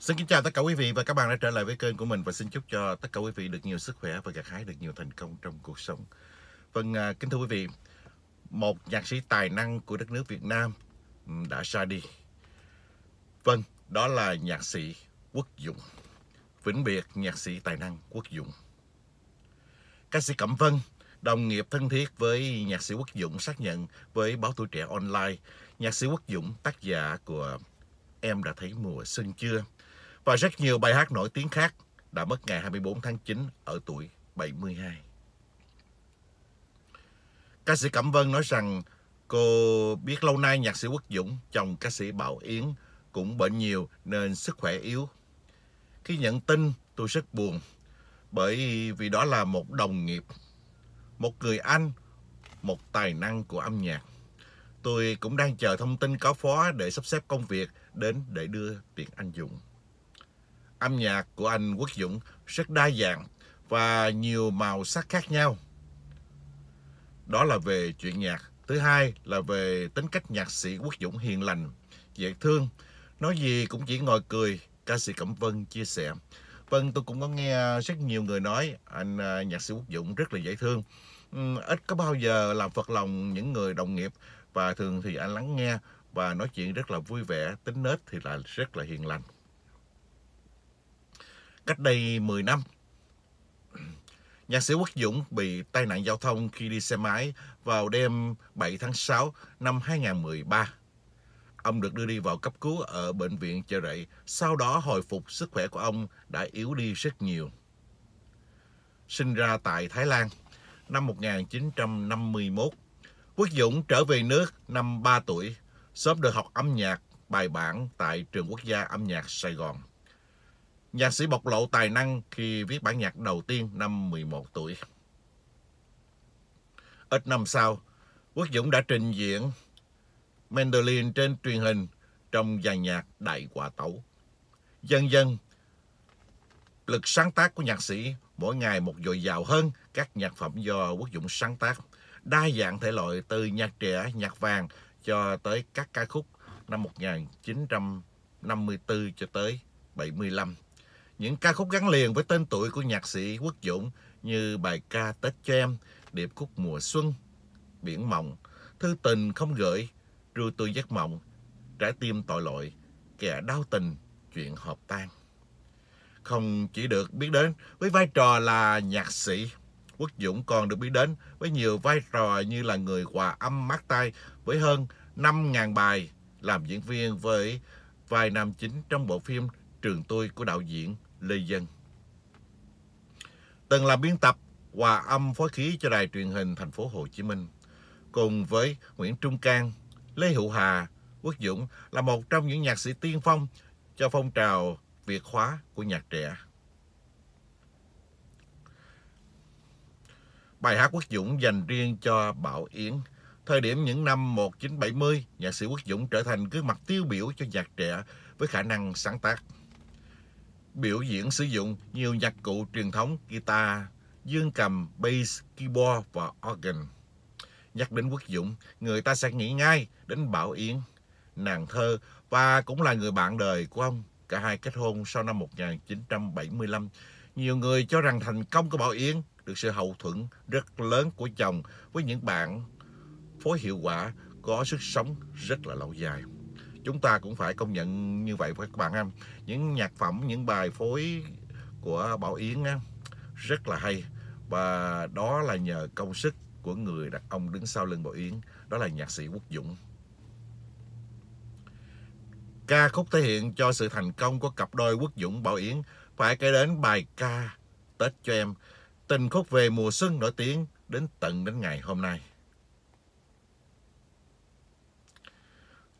Xin kính chào tất cả quý vị và các bạn đã trở lại với kênh của mình và xin chúc cho tất cả quý vị được nhiều sức khỏe và gặt hái được nhiều thành công trong cuộc sống. Vâng, à, kính thưa quý vị, một nhạc sĩ tài năng của đất nước Việt Nam đã ra đi. Vâng, đó là nhạc sĩ Quốc Dũng. Vĩnh biệt nhạc sĩ tài năng Quốc Dũng. Ca sĩ Cẩm Vân, đồng nghiệp thân thiết với nhạc sĩ Quốc Dũng xác nhận với báo tuổi trẻ online, nhạc sĩ Quốc Dũng tác giả của Em đã thấy mùa xuân chưa? và rất nhiều bài hát nổi tiếng khác đã mất ngày 24 tháng 9 ở tuổi 72. Ca sĩ Cẩm Vân nói rằng cô biết lâu nay nhạc sĩ Quốc Dũng, chồng ca sĩ Bảo Yến cũng bệnh nhiều nên sức khỏe yếu. Khi nhận tin tôi rất buồn bởi vì đó là một đồng nghiệp, một người anh, một tài năng của âm nhạc. Tôi cũng đang chờ thông tin có phó để sắp xếp công việc đến để đưa tiền Anh Dũng âm nhạc của anh Quốc Dũng rất đa dạng và nhiều màu sắc khác nhau. Đó là về chuyện nhạc. Thứ hai là về tính cách nhạc sĩ Quốc Dũng hiền lành, dễ thương. Nói gì cũng chỉ ngồi cười, ca sĩ Cẩm Vân chia sẻ. Vâng, tôi cũng có nghe rất nhiều người nói anh à, nhạc sĩ Quốc Dũng rất là dễ thương. Ít có bao giờ làm phật lòng những người đồng nghiệp và thường thì anh lắng nghe và nói chuyện rất là vui vẻ, tính nết thì là rất là hiền lành cách đây 10 năm. Nhạc sĩ Quốc Dũng bị tai nạn giao thông khi đi xe máy vào đêm 7 tháng 6 năm 2013. Ông được đưa đi vào cấp cứu ở bệnh viện Chợ Rẫy, sau đó hồi phục sức khỏe của ông đã yếu đi rất nhiều. Sinh ra tại Thái Lan năm 1951, Quốc Dũng trở về nước năm 3 tuổi, sớm được học âm nhạc bài bản tại Trường Quốc gia Âm nhạc Sài Gòn. Nhạc sĩ bộc lộ tài năng khi viết bản nhạc đầu tiên năm 11 tuổi. Ít năm sau, Quốc Dũng đã trình diễn mandolin trên truyền hình trong dàn nhạc Đại Quả Tấu. Dần dần, lực sáng tác của nhạc sĩ mỗi ngày một dồi dào hơn các nhạc phẩm do Quốc Dũng sáng tác, đa dạng thể loại từ nhạc trẻ, nhạc vàng cho tới các ca khúc năm 1954 cho tới 75 những ca khúc gắn liền với tên tuổi của nhạc sĩ Quốc Dũng như bài ca Tết cho em, điệp khúc mùa xuân, biển mộng, thư tình không gửi, ru tôi giấc mộng, trái tim tội lỗi, kẻ đau tình, chuyện hợp tan. Không chỉ được biết đến với vai trò là nhạc sĩ, Quốc Dũng còn được biết đến với nhiều vai trò như là người hòa âm mát tay với hơn 5.000 bài làm diễn viên với vai nam chính trong bộ phim Trường Tôi của đạo diễn Lê Dân. Từng là biên tập hòa âm phối khí cho đài truyền hình thành phố Hồ Chí Minh, cùng với Nguyễn Trung Cang, Lê Hữu Hà, Quốc Dũng là một trong những nhạc sĩ tiên phong cho phong trào Việt hóa của nhạc trẻ. Bài hát Quốc Dũng dành riêng cho Bảo Yến. Thời điểm những năm 1970, nhạc sĩ Quốc Dũng trở thành gương mặt tiêu biểu cho nhạc trẻ với khả năng sáng tác biểu diễn sử dụng nhiều nhạc cụ truyền thống guitar, dương cầm, bass, keyboard và organ. Nhắc đến Quốc Dũng, người ta sẽ nghĩ ngay đến Bảo Yến, nàng thơ và cũng là người bạn đời của ông. Cả hai kết hôn sau năm 1975. Nhiều người cho rằng thành công của Bảo Yến được sự hậu thuẫn rất lớn của chồng với những bạn phối hiệu quả có sức sống rất là lâu dài chúng ta cũng phải công nhận như vậy các bạn em những nhạc phẩm những bài phối của Bảo Yến á, rất là hay và đó là nhờ công sức của người đàn ông đứng sau lưng Bảo Yến đó là nhạc sĩ Quốc Dũng ca khúc thể hiện cho sự thành công của cặp đôi Quốc Dũng Bảo Yến phải kể đến bài ca Tết cho em tình khúc về mùa xuân nổi tiếng đến tận đến ngày hôm nay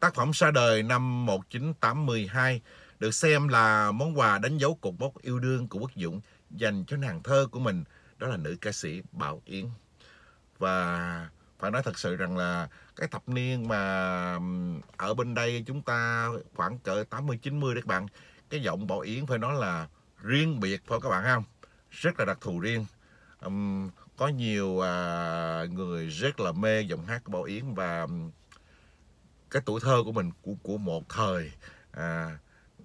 Tác phẩm ra đời năm 1982 được xem là món quà đánh dấu cột mốc yêu đương của Quốc Dũng dành cho nàng thơ của mình, đó là nữ ca sĩ Bảo Yến. Và phải nói thật sự rằng là cái thập niên mà ở bên đây chúng ta khoảng cỡ 80-90 đấy các bạn, cái giọng Bảo Yến phải nói là riêng biệt phải các bạn không? Rất là đặc thù riêng. Um, có nhiều à, người rất là mê giọng hát của Bảo Yến và cái tuổi thơ của mình của của một thời à,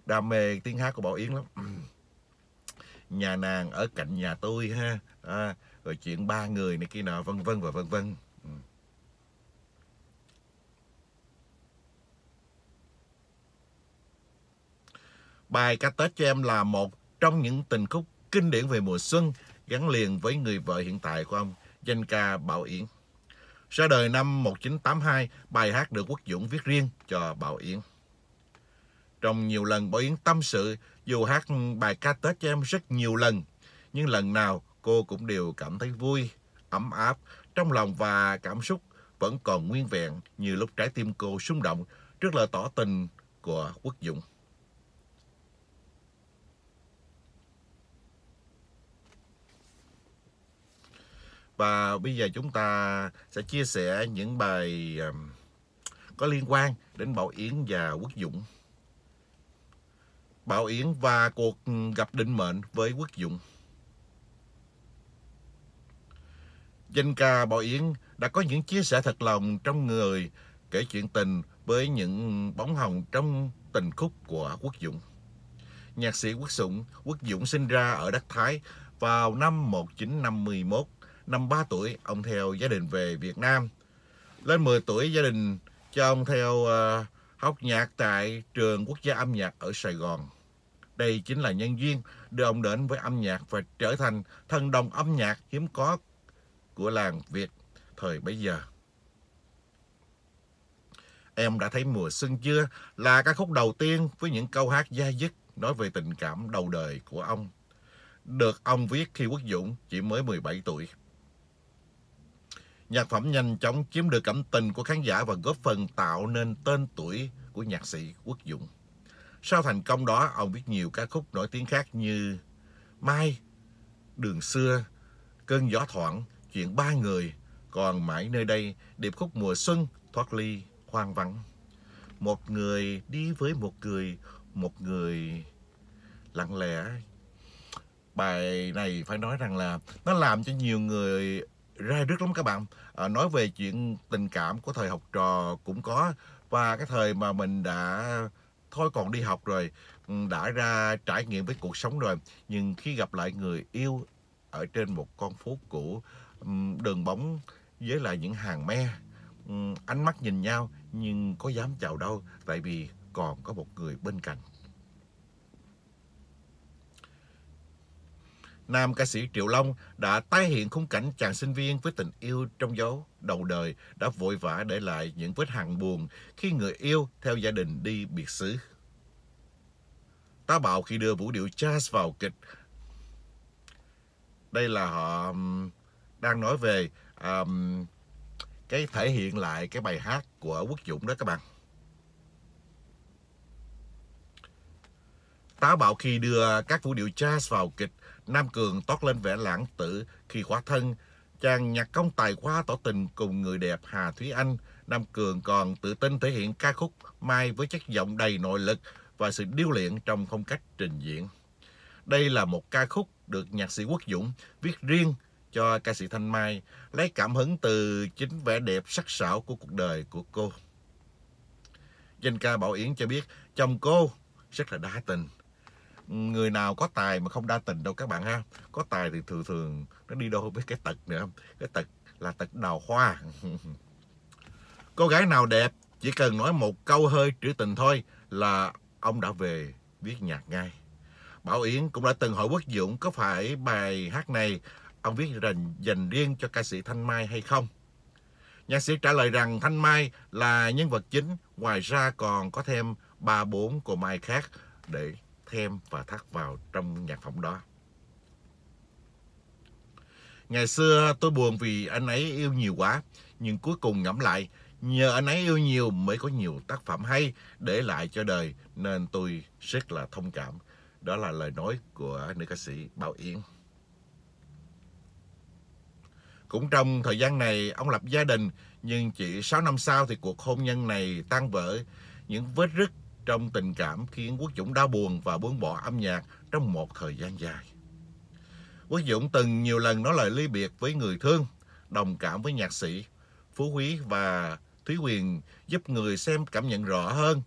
đam mê tiếng hát của Bảo Yến lắm nhà nàng ở cạnh nhà tôi ha à, rồi chuyện ba người này kia nọ vân vân và vân vân ừ. bài ca tết cho em là một trong những tình khúc kinh điển về mùa xuân gắn liền với người vợ hiện tại của ông danh ca Bảo Yến ra đời năm 1982, bài hát được Quốc Dũng viết riêng cho Bảo Yến. Trong nhiều lần Bảo Yến tâm sự, dù hát bài ca Tết cho em rất nhiều lần, nhưng lần nào cô cũng đều cảm thấy vui, ấm áp trong lòng và cảm xúc vẫn còn nguyên vẹn như lúc trái tim cô xung động trước lời tỏ tình của Quốc Dũng. và bây giờ chúng ta sẽ chia sẻ những bài có liên quan đến Bảo Yến và Quốc Dũng. Bảo Yến và cuộc gặp định mệnh với Quốc Dũng. Danh ca Bảo Yến đã có những chia sẻ thật lòng trong người kể chuyện tình với những bóng hồng trong tình khúc của Quốc Dũng. Nhạc sĩ Quốc Dũng, Quốc Dũng sinh ra ở đất Thái vào năm 1951 Năm 3 tuổi, ông theo gia đình về Việt Nam. Lên 10 tuổi, gia đình cho ông theo uh, học nhạc tại Trường Quốc gia Âm nhạc ở Sài Gòn. Đây chính là nhân duyên đưa ông đến với âm nhạc và trở thành thần đồng âm nhạc hiếm có của làng Việt thời bấy giờ. Em đã thấy mùa xuân chưa là ca khúc đầu tiên với những câu hát da dứt nói về tình cảm đầu đời của ông. Được ông viết khi Quốc Dũng chỉ mới 17 tuổi. Nhạc phẩm nhanh chóng chiếm được cảm tình của khán giả và góp phần tạo nên tên tuổi của nhạc sĩ Quốc Dũng. Sau thành công đó, ông viết nhiều ca khúc nổi tiếng khác như Mai, Đường Xưa, Cơn Gió Thoảng, Chuyện Ba Người, Còn Mãi Nơi Đây, Điệp Khúc Mùa Xuân, Thoát Ly, Hoang Vắng. Một người đi với một người, một người lặng lẽ bài này phải nói rằng là nó làm cho nhiều người ra rước lắm các bạn à, nói về chuyện tình cảm của thời học trò cũng có và cái thời mà mình đã thôi còn đi học rồi ừ, đã ra trải nghiệm với cuộc sống rồi nhưng khi gặp lại người yêu ở trên một con phố cũ ừ, đường bóng với lại những hàng me ừ, ánh mắt nhìn nhau nhưng có dám chào đâu tại vì còn có một người bên cạnh nam ca sĩ Triệu Long đã tái hiện khung cảnh chàng sinh viên với tình yêu trong dấu đầu đời đã vội vã để lại những vết hằn buồn khi người yêu theo gia đình đi biệt xứ. Tá bảo khi đưa vũ điệu jazz vào kịch. Đây là họ um, đang nói về um, cái thể hiện lại cái bài hát của Quốc Dũng đó các bạn. Tá bạo khi đưa các vũ điệu jazz vào kịch Nam Cường toát lên vẻ lãng tử khi khỏa thân. Chàng nhạc công tài hoa tỏ tình cùng người đẹp Hà Thúy Anh. Nam Cường còn tự tin thể hiện ca khúc Mai với chất giọng đầy nội lực và sự điêu luyện trong phong cách trình diễn. Đây là một ca khúc được nhạc sĩ Quốc Dũng viết riêng cho ca sĩ Thanh Mai, lấy cảm hứng từ chính vẻ đẹp sắc sảo của cuộc đời của cô. Danh ca Bảo Yến cho biết chồng cô rất là đa tình người nào có tài mà không đa tình đâu các bạn ha có tài thì thường thường nó đi đâu với cái tật nữa cái tật là tật đào hoa cô gái nào đẹp chỉ cần nói một câu hơi trữ tình thôi là ông đã về viết nhạc ngay Bảo Yến cũng đã từng hỏi Quốc Dũng có phải bài hát này ông viết dành, dành riêng cho ca sĩ Thanh Mai hay không. Nhạc sĩ trả lời rằng Thanh Mai là nhân vật chính, ngoài ra còn có thêm ba bốn cô Mai khác để thêm và thắt vào trong nhạc phẩm đó. Ngày xưa tôi buồn vì anh ấy yêu nhiều quá, nhưng cuối cùng ngẫm lại, nhờ anh ấy yêu nhiều mới có nhiều tác phẩm hay để lại cho đời, nên tôi rất là thông cảm. Đó là lời nói của nữ ca sĩ Bảo Yến. Cũng trong thời gian này, ông lập gia đình, nhưng chỉ 6 năm sau thì cuộc hôn nhân này tan vỡ. Những vết rứt trong tình cảm khiến Quốc Dũng đau buồn và buông bỏ âm nhạc trong một thời gian dài. Quốc Dũng từng nhiều lần nói lời ly biệt với người thương, đồng cảm với nhạc sĩ, Phú Quý và Thúy Huyền giúp người xem cảm nhận rõ hơn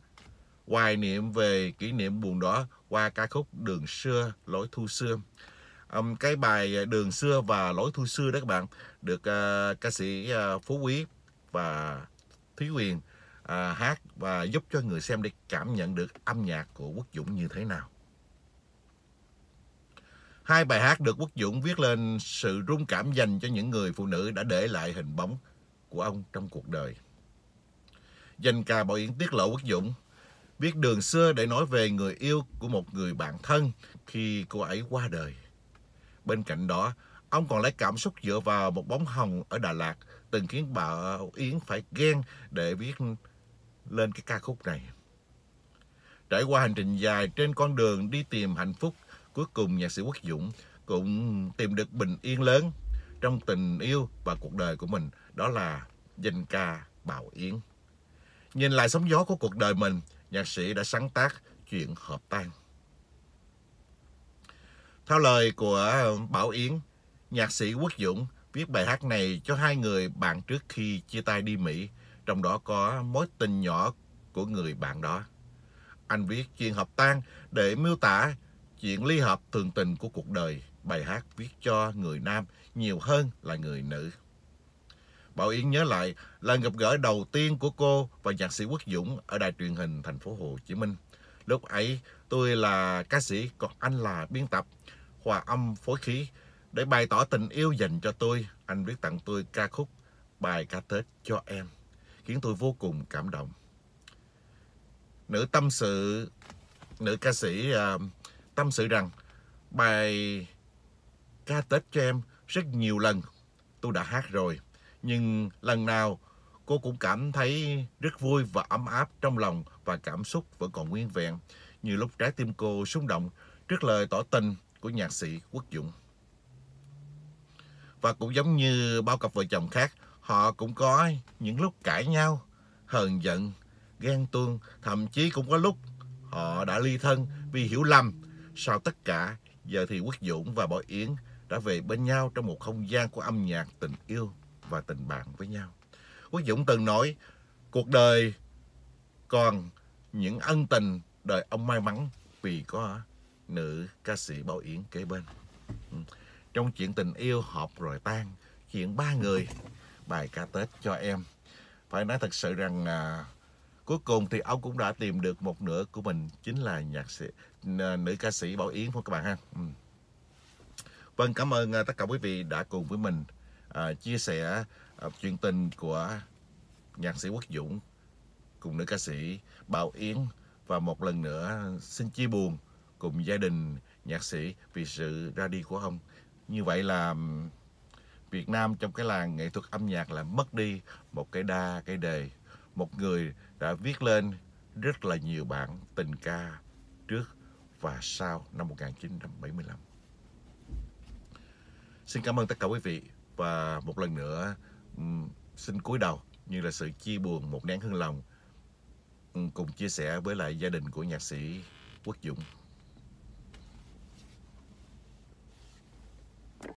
hoài niệm về kỷ niệm buồn đó qua ca khúc Đường xưa, lối thu xưa. Um, cái bài à, Đường xưa và lối thu xưa đó các bạn được uh, ca sĩ uh, Phú Quý và Thúy Huyền à, hát và giúp cho người xem để cảm nhận được âm nhạc của Quốc Dũng như thế nào. Hai bài hát được Quốc Dũng viết lên sự rung cảm dành cho những người phụ nữ đã để lại hình bóng của ông trong cuộc đời. Dành ca Bảo Yến tiết lộ Quốc Dũng viết đường xưa để nói về người yêu của một người bạn thân khi cô ấy qua đời. Bên cạnh đó, ông còn lấy cảm xúc dựa vào một bóng hồng ở Đà Lạt từng khiến bà Yến phải ghen để viết lên cái ca khúc này. Trải qua hành trình dài trên con đường đi tìm hạnh phúc, cuối cùng nhạc sĩ Quốc Dũng cũng tìm được bình yên lớn trong tình yêu và cuộc đời của mình, đó là danh ca Bảo Yến. Nhìn lại sóng gió của cuộc đời mình, nhạc sĩ đã sáng tác chuyện hợp tan. Theo lời của Bảo Yến, nhạc sĩ Quốc Dũng viết bài hát này cho hai người bạn trước khi chia tay đi Mỹ trong đó có mối tình nhỏ của người bạn đó. Anh viết chuyện hợp tan để miêu tả chuyện ly hợp thường tình của cuộc đời, bài hát viết cho người nam nhiều hơn là người nữ. Bảo Yến nhớ lại là gặp gỡ đầu tiên của cô và nhạc sĩ Quốc Dũng ở đài truyền hình thành phố Hồ Chí Minh. Lúc ấy tôi là ca sĩ còn anh là biên tập, hòa âm phối khí. Để bày tỏ tình yêu dành cho tôi, anh viết tặng tôi ca khúc Bài ca Tết cho em khiến tôi vô cùng cảm động. Nữ tâm sự, nữ ca sĩ uh, tâm sự rằng bài ca Tết cho em rất nhiều lần tôi đã hát rồi. Nhưng lần nào cô cũng cảm thấy rất vui và ấm áp trong lòng và cảm xúc vẫn còn nguyên vẹn. như lúc trái tim cô xung động trước lời tỏ tình của nhạc sĩ Quốc Dũng. Và cũng giống như bao cặp vợ chồng khác, Họ cũng có những lúc cãi nhau, hờn giận, ghen tuông, thậm chí cũng có lúc họ đã ly thân vì hiểu lầm. Sau tất cả, giờ thì Quốc Dũng và Bảo Yến đã về bên nhau trong một không gian của âm nhạc, tình yêu và tình bạn với nhau. Quốc Dũng từng nói, cuộc đời còn những ân tình đời ông may mắn vì có nữ ca sĩ Bảo Yến kế bên. Ừ. Trong chuyện tình yêu họp rồi tan, chuyện ba người bài ca Tết cho em. Phải nói thật sự rằng à, cuối cùng thì ông cũng đã tìm được một nửa của mình chính là nhạc sĩ nữ ca sĩ Bảo Yến không các bạn ha. Ừ. Vâng cảm ơn à, tất cả quý vị đã cùng với mình à, chia sẻ à, chuyện tình của nhạc sĩ Quốc Dũng cùng nữ ca sĩ Bảo Yến và một lần nữa xin chia buồn cùng gia đình nhạc sĩ vì sự ra đi của ông. Như vậy là Việt Nam trong cái làng nghệ thuật âm nhạc là mất đi một cái đa cái đề một người đã viết lên rất là nhiều bản tình ca trước và sau năm 1975. Xin cảm ơn tất cả quý vị và một lần nữa xin cúi đầu như là sự chia buồn một nén hương lòng cùng chia sẻ với lại gia đình của nhạc sĩ Quốc Dũng